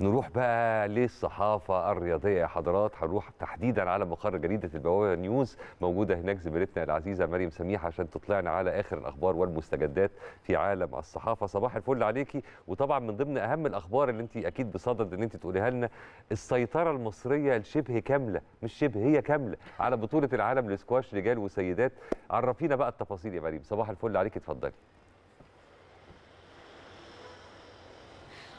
نروح بقى للصحافة الرياضية يا حضرات هنروح تحديدا على مقر جريدة البوابة نيوز موجودة هناك زميلتنا العزيزة مريم سميحة عشان تطلعنا على آخر الأخبار والمستجدات في عالم الصحافة صباح الفل عليكي وطبعا من ضمن أهم الأخبار اللي أنت أكيد بصدد أن أنت تقوليها لنا السيطرة المصرية الشبه كاملة مش شبه هي كاملة على بطولة العالم لسكواش رجال وسيدات عرفينا بقى التفاصيل يا مريم صباح الفل عليكي اتفضلي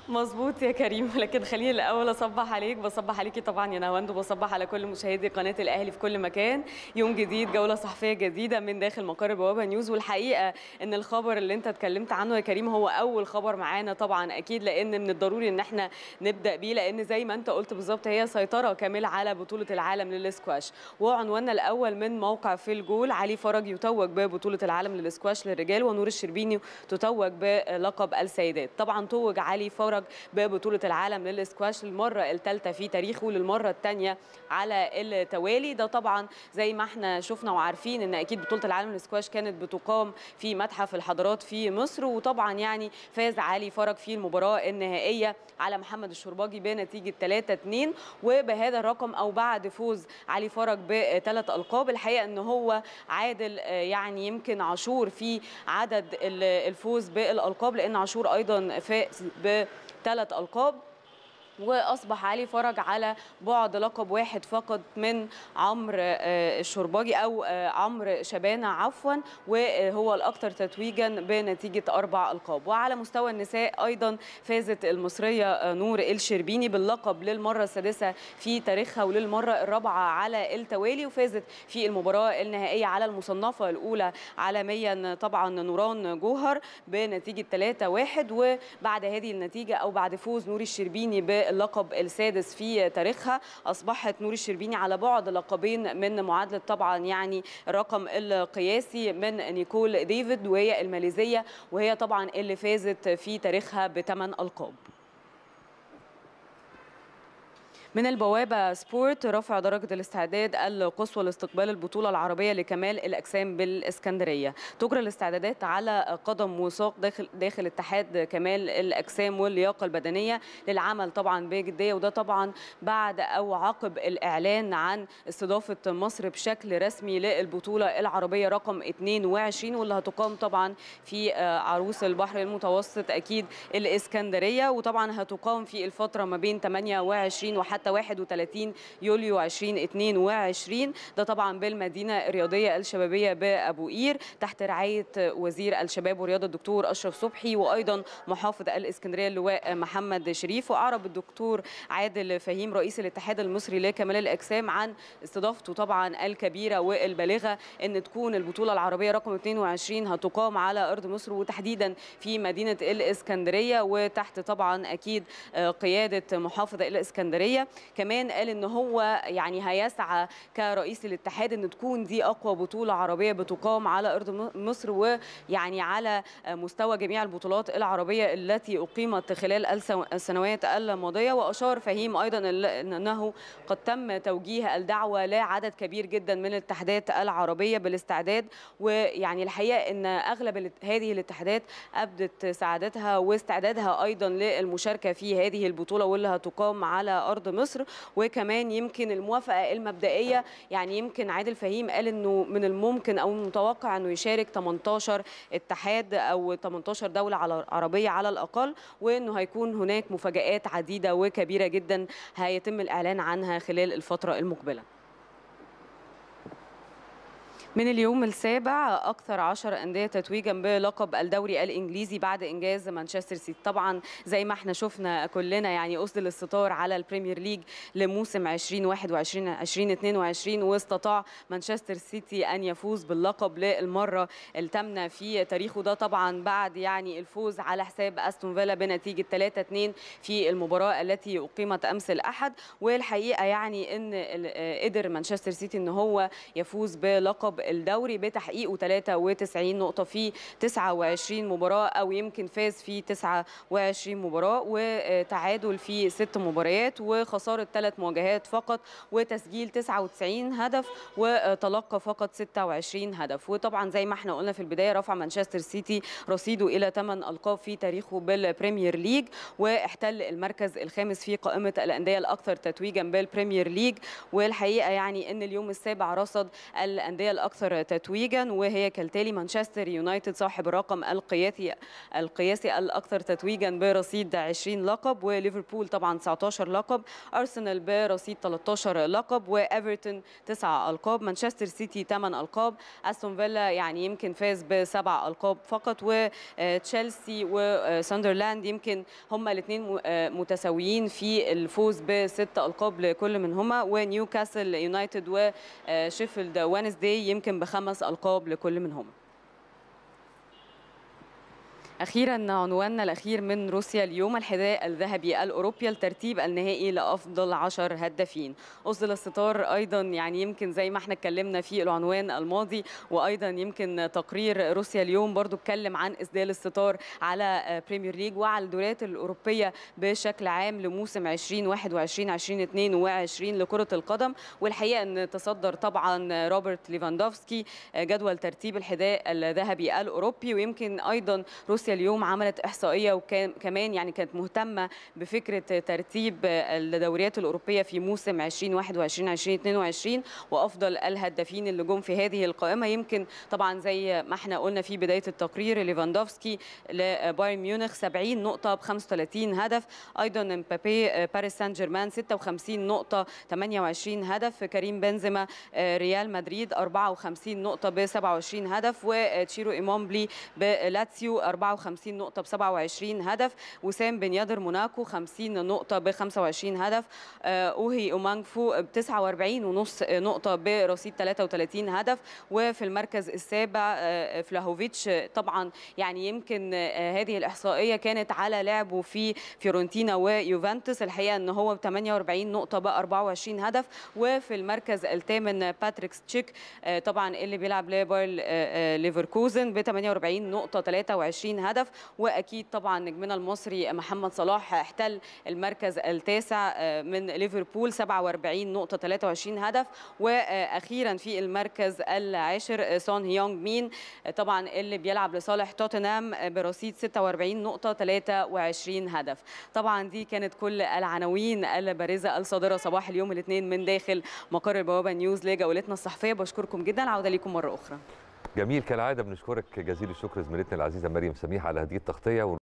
مظبوط يا كريم لكن خليني الاول اصبح عليك بصبح عليكي طبعا يا نهاوند وبصبح على كل مشاهدي قناه الاهلي في كل مكان يوم جديد جوله صحفيه جديده من داخل مقر بوابه نيوز والحقيقه ان الخبر اللي انت اتكلمت عنه يا كريم هو اول خبر معانا طبعا اكيد لان من الضروري ان احنا نبدا بيه لان زي ما انت قلت بالظبط هي سيطره كامله على بطوله العالم للاسكواش وعنواننا الاول من موقع في الجول علي فرج يتوج ببطوله العالم للاسكواش للرجال ونور الشربيني تتوج بلقب السيدات طبعا توج علي فرج خرج ببطوله العالم للاسكواش للمره الثالثه في تاريخه للمره الثانيه على التوالي ده طبعا زي ما احنا شفنا وعارفين ان اكيد بطوله العالم للاسكواش كانت بتقام في متحف الحضارات في مصر وطبعا يعني فاز علي فرج في المباراه النهائيه على محمد الشرباجي بنتيجه 3 2 وبهذا الرقم او بعد فوز علي فرج بثلاث القاب الحقيقه ان هو عادل يعني يمكن عاشور في عدد الفوز بالالقاب لان عاشور ايضا فاز ب ثلاث ألقاب واصبح علي فرج على بعد لقب واحد فقط من عمرو الشرباجي آه، او آه، عمرو شبانه عفوا وهو الاكثر تتويجا بنتيجه اربع القاب وعلى مستوى النساء ايضا فازت المصريه آه، نور الشربيني باللقب للمره السادسه في تاريخها وللمره الرابعه على التوالي وفازت في المباراه النهائيه على المصنفه الاولى عالميا طبعا نوران جوهر بنتيجه 3-1 وبعد هذه النتيجه او بعد فوز نور الشربيني ب اللقب السادس في تاريخها أصبحت نور الشربيني على بعد لقبين من معادلة طبعا يعني الرقم القياسي من نيكول ديفيد وهي الماليزية وهي طبعا اللي فازت في تاريخها بثمان ألقاب من البوابة سبورت رفع درجة الاستعداد القصوى لاستقبال البطولة العربية لكمال الأجسام بالإسكندرية تجرى الاستعدادات على قدم وساق داخل, داخل اتحاد كمال الأجسام واللياقة البدنية للعمل طبعا بجدية وده طبعا بعد أو عقب الإعلان عن استضافة مصر بشكل رسمي للبطولة العربية رقم 22 واللي هتقام طبعا في آه، عروس البحر المتوسط أكيد الإسكندرية وطبعا هتقام في الفترة ما بين 28 وحتى حتى 31 يوليو 2022 ده طبعا بالمدينه الرياضيه الشبابيه بابو قير تحت رعايه وزير الشباب والرياضه الدكتور اشرف صبحي وايضا محافظ الاسكندريه اللواء محمد شريف واعرب الدكتور عادل فهيم رئيس الاتحاد المصري لكمال الاجسام عن استضافته طبعا الكبيره والبالغه ان تكون البطوله العربيه رقم 22 هتقام على ارض مصر وتحديدا في مدينه الاسكندريه وتحت طبعا اكيد آه، قياده محافظ الاسكندريه كمان قال ان هو يعني هيسعى كرئيس الاتحاد ان تكون دي اقوى بطوله عربيه بتقام على ارض مصر ويعني على مستوى جميع البطولات العربيه التي اقيمت خلال السنوات الماضيه واشار فهيم ايضا انه قد تم توجيه الدعوه لعدد كبير جدا من الاتحادات العربيه بالاستعداد ويعني الحقيقه ان اغلب هذه الاتحادات ابدت سعادتها واستعدادها ايضا للمشاركه في هذه البطوله واللي هتقام على ارض مصر وكمان يمكن الموافقه المبدئيه يعني يمكن عادل فهيم قال انه من الممكن او المتوقع انه يشارك 18 اتحاد او 18 دوله على عربيه على الاقل وانه هيكون هناك مفاجات عديده وكبيره جدا هيتم الاعلان عنها خلال الفتره المقبله من اليوم السابع أكثر عشر أندية تتويجا بلقب الدوري الإنجليزي بعد إنجاز مانشستر سيتي طبعا زي ما احنا شفنا كلنا يعني أسدل الستار على البريمير ليج لموسم 2021 2022 واستطاع مانشستر سيتي أن يفوز باللقب للمرة الثامنة في تاريخه ده طبعا بعد يعني الفوز على حساب أستون فيلا بنتيجة 3-2 في المباراة التي أقيمت أمس الأحد والحقيقة يعني أن قدر مانشستر سيتي أن هو يفوز بلقب الدوري بتحقيقه 93 نقطة في 29 مباراة أو يمكن فاز في 29 مباراة وتعادل في ست مباريات وخسارة ثلاث مواجهات فقط وتسجيل 99 هدف وتلقى فقط 26 هدف وطبعا زي ما احنا قلنا في البداية رفع مانشستر سيتي رصيده إلى 8 ألقاب في تاريخه بالبريمير ليج واحتل المركز الخامس في قائمة الأندية الأكثر تتويجا بالبريمير ليج والحقيقة يعني أن اليوم السابع رصد الأندية الأكثر الأكثر تتويجا وهي كالتالي مانشستر يونايتد صاحب الرقم القياسي القياسي الأكثر تتويجا برصيد 20 لقب وليفربول طبعا 19 لقب أرسنال برصيد 13 لقب وإيفرتون 9 ألقاب مانشستر سيتي 8 ألقاب أستون فيلا يعني يمكن فاز بسبع ألقاب فقط وتشيلسي آه، وساندرلاند آه، يمكن هما الاثنين آه، متساويين في الفوز بست ألقاب لكل منهما ونيوكاسل يونايتد وشيفيلد وانسداي يمكن بخمس ألقاب لكل منهم أخيرا عنواننا الأخير من روسيا اليوم الحذاء الذهبي الأوروبي الترتيب النهائي لأفضل عشر هدافين أصدل الستار أيضا يعني يمكن زي ما احنا اتكلمنا في العنوان الماضي وأيضا يمكن تقرير روسيا اليوم برضو اتكلم عن إسدال الستار على بريمير ليج وعلى الدوريات الأوروبية بشكل عام لموسم 2021 2022 لكرة القدم والحقيقة أن تصدر طبعا روبرت ليفاندوفسكي جدول ترتيب الحذاء الذهبي الأوروبي ويمكن أيضا روسيا روسيا اليوم عملت احصائيه وكمان يعني كانت مهتمه بفكره ترتيب الدوريات الاوروبيه في موسم 2021 2022 وافضل الهدافين اللي جم في هذه القائمه يمكن طبعا زي ما احنا قلنا في بدايه التقرير ليفاندوفسكي لبايرن ميونخ 70 نقطه ب 35 هدف ايضا مبابي آه، باريس سان جيرمان 56 نقطه 28 هدف كريم بنزيما آه، ريال مدريد 54 نقطه ب 27 هدف وتشيرو ايمومبلي بلاتسيو 54 54 نقطة ب 27 هدف وسام بن يادر موناكو 50 نقطة ب 25 هدف آه، أوهي أومانغفو ب 49 ونص نقطة برصيد 33 هدف وفي المركز السابع آه، فلاهوفيتش طبعا يعني يمكن آه، هذه الإحصائية كانت على لعبه في فيورنتينا ويوفنتوس الحقيقة أن هو ب 48 نقطة ب 24 هدف وفي المركز الثامن باتريك تشيك طبعا اللي بيلعب لبايرن ليفركوزن ب 48 نقطة 23 هدف هدف واكيد طبعا نجمنا المصري محمد صلاح احتل المركز التاسع آه، من ليفربول 47 نقطه 23 هدف واخيرا في المركز العاشر آه، سون هيونج مين آه، طبعا اللي بيلعب لصالح توتنهام برصيد 46 نقطه 23 هدف طبعا دي كانت كل العناوين البارزه الصادره صباح اليوم الاثنين من داخل مقر البوابه نيوز لجولتنا الصحفيه بشكركم جدا العوده ليكم مره اخرى جميل كالعاده بنشكرك جزيل الشكر زميلتنا العزيزه مريم سميح على هذه التغطيه